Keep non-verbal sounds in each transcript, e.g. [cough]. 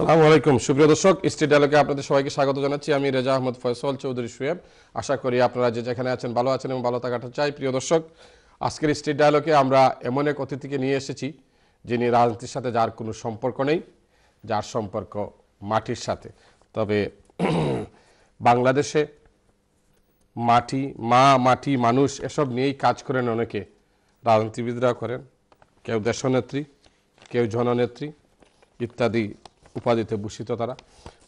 সালাম আলাইকুম সুপ্রিয় দর্শক স্টেট ডায়ালগে আপনাদের সবাইকে স্বাগত জানাচ্ছি আমি রেজা আহমদ ফয়সল চৌধুরী সুয়েব আশা করি আপনারা যে যেখানে আছেন ভালো আছেন এবং ভালো থাকাটা চাই প্রিয় দর্শক আজকের স্ট্রিট ডায়লকে আমরা এমন এক অতিথিকে নিয়ে এসেছি যিনি রাজনীতির সাথে যার কোনো সম্পর্ক নেই যার সম্পর্ক মাটির সাথে তবে বাংলাদেশে মাটি মা মাটি মানুষ এসব নিয়েই কাজ করেন অনেকে রাজনীতিবিদরা করেন কেউ দেশনেত্রী কেউ জননেত্রী ইত্যাদি উপাধিতে ভূষিত তারা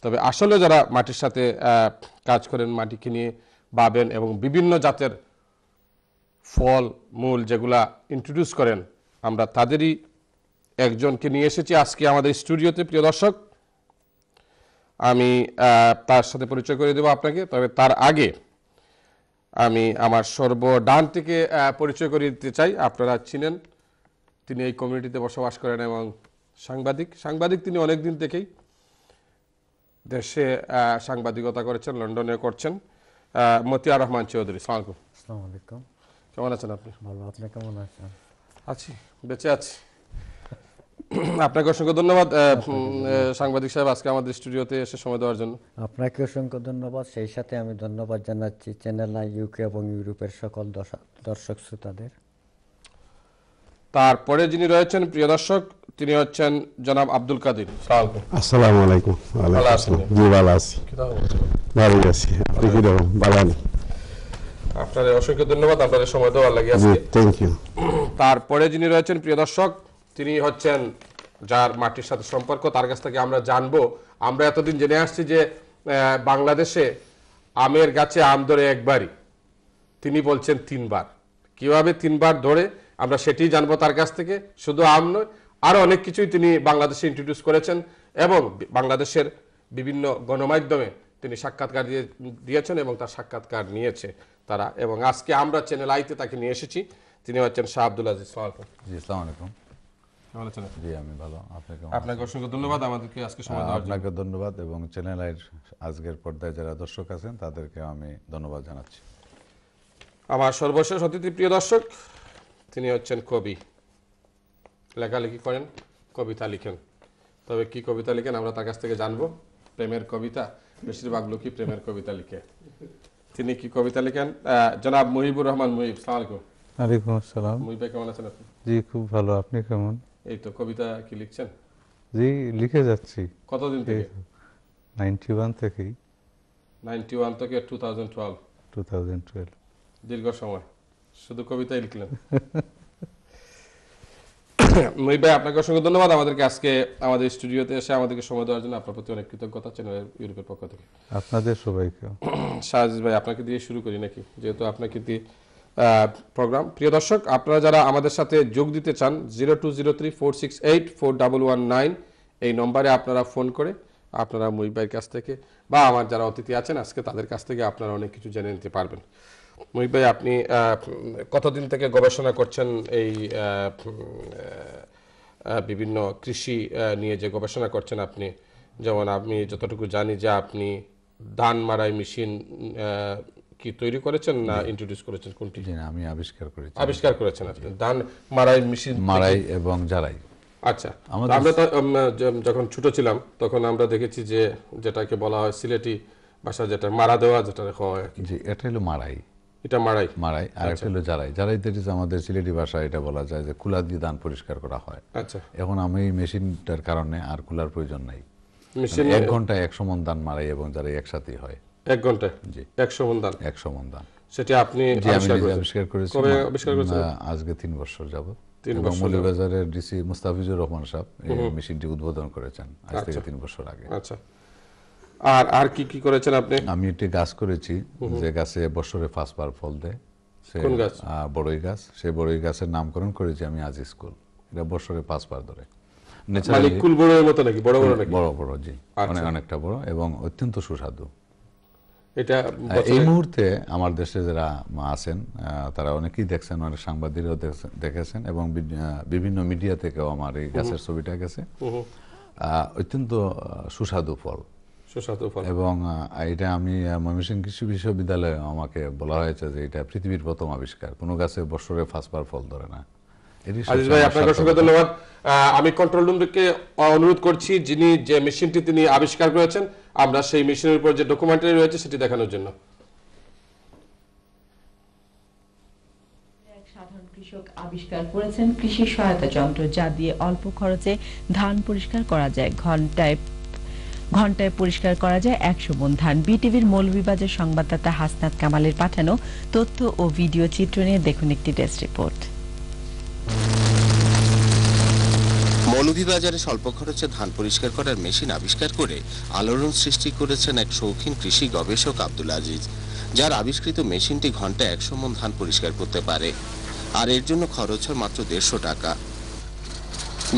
তবে আসলে যারা মাটির সাথে কাজ করেন মাটিকে নিয়ে বাবেন এবং বিভিন্ন জাতের ফল মূল যেগুলা ইন্ট্রোডিউস করেন আমরা তাদেরই একজনকে নিয়ে এসেছি আজকে আমাদের স্টুডিওতে প্রিয় দর্শক আমি তার সাথে পরিচয় করে দেব আপনাকে তবে তার আগে আমি আমার সর্ব ডান থেকে পরিচয় করিয়ে দিতে চাই আপনারা চিনেন তিনি এই কমিউনিটিতে বসবাস করেন এবং সাংবাদিক সাংবাদিক তিনি অনেক দিন থেকেই দেশে সাংবাদিকতা করেছেন লন্ডনে করছেন মতিয়া রহমান চৌধুরী সালাম আলাইকুম কেমন আছেন আপনি ভালো আপনি কেমন আছেন আছি বেঁচে আছি আপনাকে অসংখ্য ধন্যবাদ সাংবাদিক সাহেব আজকে আমাদের স্টুডিওতে এসে সময় দেওয়ার জন্য আপনাকে অসংখ্য ধন্যবাদ সেই সাথে আমি ধন্যবাদ জানাচ্ছি চ্যানেল আই ইউকে এবং ইউরোপের সকল দর্শক শ্রোতাদের তারপরে যিনি রয়েছেন প্রিয় দর্শক তিনি হচ্ছেন জনাব আব্দুল কাদির আসসালামু আলাইকুম জি ভালো আছি ভালো আছি আপনি কি ভালো আপনার অসংখ্য ধন্যবাদ আপনার সময় দেওয়ার লাগে থ্যাংক ইউ তারপরে যিনি রয়েছেন প্রিয় দর্শক তিনি হচ্ছেন যার মাটির সাথে সম্পর্ক তার কাছ থেকে আমরা জানবো আমরা এতদিন জেনে আসছি যে বাংলাদেশে আমের গাছে আম ধরে একবারই তিনি বলছেন তিনবার কিভাবে তিনবার ধরে আমরা সেটি জানবো তার কাছ থেকে শুধু আম নয় আরও অনেক কিছুই তিনি বাংলাদেশে ইন্ট্রোডিউস করেছেন এবং বাংলাদেশের বিভিন্ন গণমাধ্যমে তিনি সাক্ষাৎকার দিয়ে দিয়েছেন এবং তার সাক্ষাৎকার নিয়েছে তারা এবং আজকে আমরা চ্যানেল আইতে তাকে নিয়ে এসেছি তিনি হচ্ছেন শাহ আব্দুল আজিজ জি আলাইকুম আমি ভালো আপনাকে অসংখ্য ধন্যবাদ আমাদেরকে আজকে ধন্যবাদ এবং আজকের যারা দর্শক আছেন তাদেরকে আমি ধন্যবাদ জানাচ্ছি আমার সর্বশেষ অতিথি প্রিয় দর্শক তিনি হচ্ছেন কবি লেখালেখি করেন কবিতা লিখেন তবে কি কবিতা লিখেন আমরা তার কাছ থেকে জানবো প্রেমের কবিতা বেশিরভাগ লোকই প্রেমের কবিতা লিখে তিনি কি কবিতা লিখেন জনাব মুহিবুর রহমান মুহিব সালামালাইকুম আলাইকুম আসসালাম মুহিব কেমন আছেন আপনি জি খুব ভালো আপনি কেমন এই তো কবিতা কি লিখছেন জি লিখে যাচ্ছি কতদিন থেকে 91 থেকেই 91 থেকে 2012 2012 দীর্ঘ সময় শুধু কবিতাই লিখলেন [laughs] লুই ভাই আপনাকে অসংখ্য ধন্যবাদ আমাদেরকে আজকে আমাদের স্টুডিওতে এসে আমাদেরকে সময় দেওয়ার জন্য আপনার প্রতি অনেক কৃতজ্ঞতা চ্যানেল ইউরোপের পক্ষ থেকে আপনাদের সবাইকে শাহজিজ ভাই আপনাকে দিয়ে শুরু করি নাকি যেহেতু আপনাকে দিয়ে প্রোগ্রাম প্রিয় দর্শক আপনারা যারা আমাদের সাথে যোগ দিতে চান zero two zero three four six eight four double one nine এই নম্বরে আপনারা ফোন করে আপনারা মুই ভাইয়ের কাছ থেকে বা আমার যারা অতিথি আছেন আজকে তাদের কাছ থেকে আপনারা অনেক কিছু জেনে নিতে পারবেন মুহিব ভাই আপনি কতদিন থেকে গবেষণা করছেন এই বিভিন্ন কৃষি নিয়ে যে গবেষণা করছেন আপনি যেমন আমি যতটুকু জানি যে আপনি ধান মারাই মেশিন কি তৈরি করেছেন না ইন্ট্রোডিউস করেছেন কোনটি জানি আমি আবিষ্কার করেছি আবিষ্কার করেছেন আপনি ধান মারাই মেশিন মারাই এবং জারাই আচ্ছা আমরা যখন ছোট ছিলাম তখন আমরা দেখেছি যে যেটাকে বলা হয় সিলেটি ভাষা যেটা মারা দেওয়া যেটা হয় জি এটা হলো মারাই এটা মারাই মারাই আর একটা আচ্ছা। হলো জারাই জারাই জারাইতে ইজ আমাদের সিলেটি ভাষায় এটা বলা যায় যে কুলা দিয়ে দান পরিষ্কার করা হয় আচ্ছা এখন আমি এই মেশিনটার কারণে আর কুলার প্রয়োজন নাই মানে এক ঘন্টায় একশো মন দান মারাই এবং জারাই একসাথেই হয় এক ঘন্টায় জি একশো মন দান একশো মন দান সেটি আপনি আবিষ্কার করেছেন কবে আবিষ্কার করেছেন আজকে তিন বছর যাবত এবং মৌলভীবাজারের ডিসি মুস্তাফিজুর রহমান সাহেব এই মেশিনটি উদ্বোধন করেছেন আজ আচ্ছা। থেকে তিন বছর আগে আচ্ছা আর আর কি কি করেছেন আপনি আমি একটি গাছ করেছি যে গাছে বছরে পাঁচবার ফল দেয় কোন গাছ বড়ই গাছ সে বড়ই গাছের নামকরণ করেছি আমি আজ স্কুল এটা বছরে পাঁচবার ধরে মানে কুল বড়ের মতো নাকি বড় বড় নাকি বড় বড় জি আচ্ছা। অনেক অনেকটা বড় এবং অত্যন্ত সুস্বাদু এটা এই মুহূর্তে আমার দেশে যারা আছেন তারা অনেকেই দেখছেন অনেক দেখেছেন এবং বিভিন্ন মিডিয়া থেকেও আমার এই গাছের ছবিটা গেছে অত্যন্ত সুস্বাদু ফল এবং এটা আমি কৃষি বিশ্ববিদ্যালয়ে আমাকে বলা হয়েছে যে এটা পৃথিবীর প্রথম আবিষ্কার কোনো গাছে বছরে ফাঁসবার ফল ধরে না আজিজ ভাই আপনাকে অসংখ্য ধন্যবাদ আমি কন্ট্রোল রুম থেকে অনুরোধ করছি যিনি যে মেশিনটি তিনি আবিষ্কার করেছেন আমরা সেই মেশিনের উপর যে ডকুমেন্টারি রয়েছে সেটি দেখানোর জন্য কৃষক আবিষ্কার করেছেন কৃষি সহায়তা যন্ত্র যা দিয়ে অল্প খরচে ধান পরিষ্কার করা যায় ঘন্টায় ঘন্টায় পরিষ্কার করা যায় একশো মন ধান বিটিভির মৌলভীবাজার সংবাদদাতা হাসনাত কামালের পাঠানো তথ্য ও ভিডিও চিত্র নিয়ে দেখুন একটি ডেস্ক রিপোর্ট মৌলভীবাজারে স্বল্প খরচে ধান পরিষ্কার করার মেশিন আবিষ্কার করে আলোড়ন সৃষ্টি করেছেন এক শৌখিন কৃষি গবেষক আব্দুল আজিজ যার আবিষ্কৃত মেশিনটি ঘন্টায় একশো মন ধান পরিষ্কার করতে পারে আর এর জন্য খরচ হয় মাত্র দেড়শো টাকা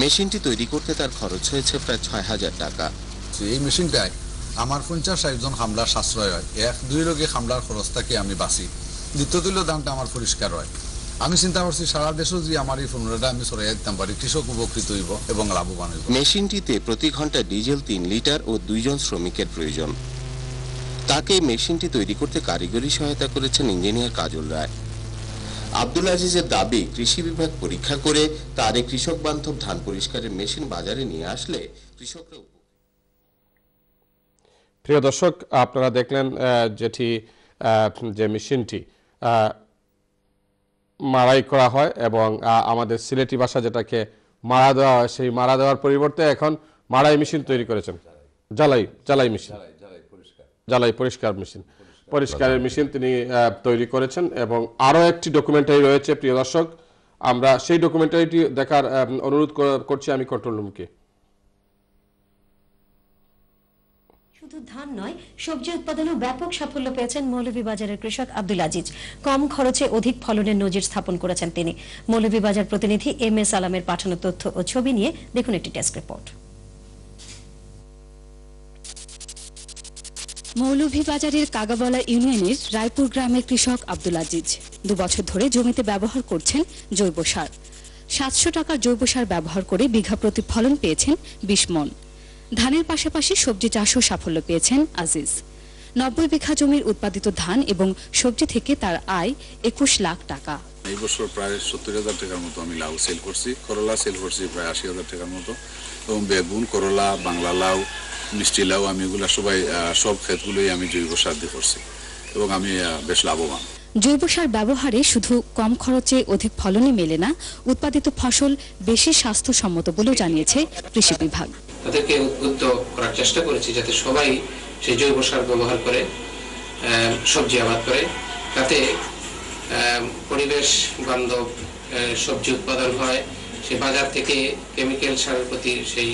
মেশিনটি তৈরি করতে তার খরচ হয়েছে প্রায় ছয় হাজার টাকা আছে এই মেশিনটায় আমার পঞ্চাশ ষাটজন হামলার সাশ্রয় হয় এক দুই লোকে হামলার খরচটাকে আমি বাঁচি দ্বিতীয়তুল্য দামটা আমার পরিষ্কার হয় আমি চিন্তা করছি সারা দেশও যদি আমার এই ফর্মুলাটা আমি সরাইয়া দিতাম পারি কৃষক উপকৃত হইব এবং লাভবান হইব মেশিনটিতে প্রতি ঘন্টা ডিজেল তিন লিটার ও দুইজন শ্রমিকের প্রয়োজন তাকে মেশিনটি তৈরি করতে কারিগরি সহায়তা করেছেন ইঞ্জিনিয়ার কাজল রায় আব্দুল আজিজের দাবি কৃষি বিভাগ পরীক্ষা করে তারে কৃষক বান্ধব ধান পরিষ্কারের মেশিন বাজারে নিয়ে আসলে কৃষকরা প্রিয় দর্শক আপনারা দেখলেন যেটি যে মেশিনটি মারাই করা হয় এবং আমাদের সিলেটি ভাষা যেটাকে মারা দেওয়া হয় সেই মারা দেওয়ার পরিবর্তে এখন মারাই মেশিন তৈরি করেছেন জ্বালাই জ্বালাই মেশিন জ্বালাই পরিষ্কার মেশিন পরিষ্কারের মেশিন তিনি তৈরি করেছেন এবং আরও একটি ডকুমেন্টারি রয়েছে প্রিয় দর্শক আমরা সেই ডকুমেন্টারিটি দেখার অনুরোধ করছি আমি কন্ট্রোল রুমকে ধান নয় সবজি উৎপাদনেও ব্যাপক সাফল্য পেয়েছেন মৌলভীবাজারের কৃষক আব্দুল আজিজ কম খরচে অধিক ফলনের নজির স্থাপন করেছেন তিনি মৌলভীবাজার প্রতিনিধি এম এস পাঠানো তথ্য ও ছবি নিয়ে দেখুন একটি ডেস্ক রিপোর্ট মৌলভীবাজারের কাগাবলা ইউনিয়নের রায়পুর গ্রামের কৃষক আব্দুল আজিজ দুবছর ধরে জমিতে ব্যবহার করছেন জৈব সার সাতশো টাকার জৈব সার ব্যবহার করে বিঘা প্রতি ফলন পেয়েছেন বিশ মন ধানের পাশাপাশি সবজি চাষও সাফল্য পেয়েছেন আজিজ নব্বই বিঘা জমির উৎপাদিত ধান এবং সবজি থেকে তার আয় একুশ লাখ টাকা এই বছর প্রায় সত্তর হাজার টাকার মতো আমি লাউ সেল করছি করলা সেল করছি প্রায় আশি হাজার টাকার মতো এবং বেগুন করলা বাংলা লাউ মিষ্টি লাউ আমি এগুলো সবাই সব ক্ষেতগুলোই আমি জৈব সার দিয়ে করছি এবং আমি বেশ লাভবান জৈব সার ব্যবহারে শুধু কম খরচে অধিক ফলনই মেলে না উৎপাদিত ফসল বেশি স্বাস্থ্যসম্মত বলেও জানিয়েছে কৃষি বিভাগ তাদেরকে উদ্বুদ্ধ করার চেষ্টা করেছি যাতে সবাই সেই জৈব সার ব্যবহার করে সবজি আবাদ করে তাতে পরিবেশ বান্ধব সবজি উৎপাদন হয় সে বাজার থেকে কেমিক্যাল সারের প্রতি সেই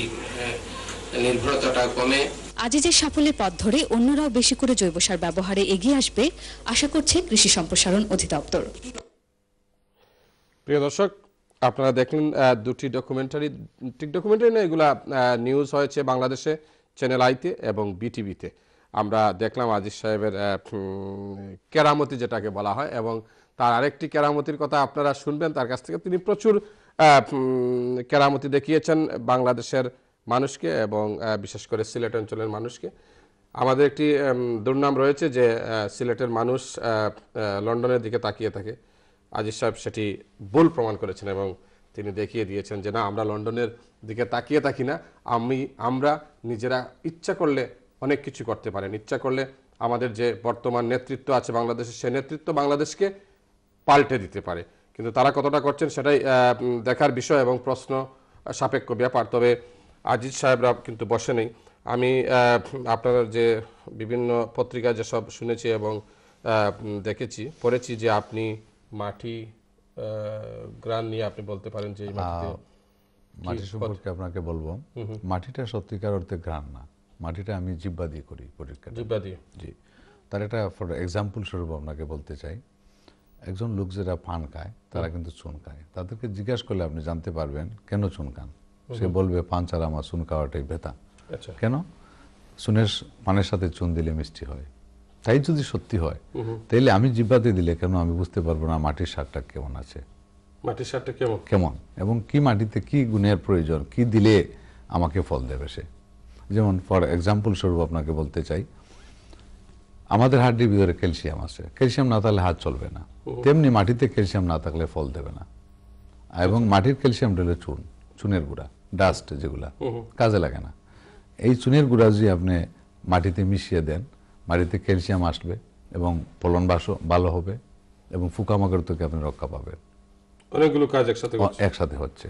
নির্ভরতাটা কমে আজিজের সাফল্যের পথ ধরে অন্যরাও বেশি করে জৈব সার ব্যবহারে এগিয়ে আসবে আশা করছে কৃষি সম্প্রসারণ অধিদপ্তর প্রিয় দর্শক আপনারা দেখলেন দুটি ডকুমেন্টারি ঠিক ডকুমেন্টারি না এগুলা নিউজ হয়েছে বাংলাদেশে চ্যানেল আইতে এবং বিটিভিতে আমরা দেখলাম আজিজ সাহেবের কেরামতি যেটাকে বলা হয় এবং তার আরেকটি কেরামতির কথা আপনারা শুনবেন তার কাছ থেকে তিনি প্রচুর কেরামতি দেখিয়েছেন বাংলাদেশের মানুষকে এবং বিশেষ করে সিলেট অঞ্চলের মানুষকে আমাদের একটি দুর্নাম রয়েছে যে সিলেটের মানুষ লন্ডনের দিকে তাকিয়ে থাকে আজিজ সাহেব সেটি ভুল প্রমাণ করেছেন এবং তিনি দেখিয়ে দিয়েছেন যে না আমরা লন্ডনের দিকে তাকিয়ে থাকি না আমি আমরা নিজেরা ইচ্ছা করলে অনেক কিছু করতে পারেন ইচ্ছা করলে আমাদের যে বর্তমান নেতৃত্ব আছে বাংলাদেশের সে নেতৃত্ব বাংলাদেশকে পাল্টে দিতে পারে কিন্তু তারা কতটা করছেন সেটাই দেখার বিষয় এবং প্রশ্ন সাপেক্ষ ব্যাপার তবে আজিজ সাহেবরা কিন্তু বসে নেই আমি আপনার যে বিভিন্ন পত্রিকা যেসব শুনেছি এবং দেখেছি পড়েছি যে আপনি মাটি গ্রান নিয়ে আপনি বলতে পারেন যে মাটি সম্পর্কে আপনাকে বলবো মাটিটা সত্যিকার অর্থে গ্রান না মাটিটা আমি জিব্বা দিয়ে করি পরীক্ষা জিব্বা দিয়ে জি তার একটা ফর এক্সাম্পল স্বরূপ আপনাকে বলতে চাই একজন লোক যারা পান খায় তারা কিন্তু চুন খায় তাদেরকে জিজ্ঞাসা করলে আপনি জানতে পারবেন কেন চুন খান সে বলবে পান ছাড়া আমার চুন খাওয়াটাই ব্যথা আচ্ছা। কেন চুনের পানের সাথে চুন দিলে মিষ্টি হয় তাই যদি সত্যি হয় তাহলে আমি জিব্বাতে দিলে কেন আমি বুঝতে পারবো না মাটির সারটা কেমন আছে মাটির সারটা কেমন কেমন এবং কি মাটিতে কি গুণের প্রয়োজন কি দিলে আমাকে ফল দেবে সে যেমন ফর এক্সাম্পল স্বরূপ আপনাকে বলতে চাই আমাদের হাড্ডির ভিতরে ক্যালসিয়াম আছে ক্যালসিয়াম না থাকলে হাত চলবে না তেমনি মাটিতে ক্যালসিয়াম না থাকলে ফল দেবে না এবং আচ্ছা। মাটির ক্যালসিয়াম হলো চুন চুনের গুঁড়া ডাস্ট যেগুলা কাজে লাগে না এই চুনের গুঁড়া যদি আপনি মাটিতে মিশিয়ে দেন মাটিতে ক্যালসিয়াম আসবে এবং ফলন ভালো হবে এবং ফুকামাকড় থেকে আপনি রক্ষা পাবেন অনেকগুলো কাজ একসাথে একসাথে হচ্ছে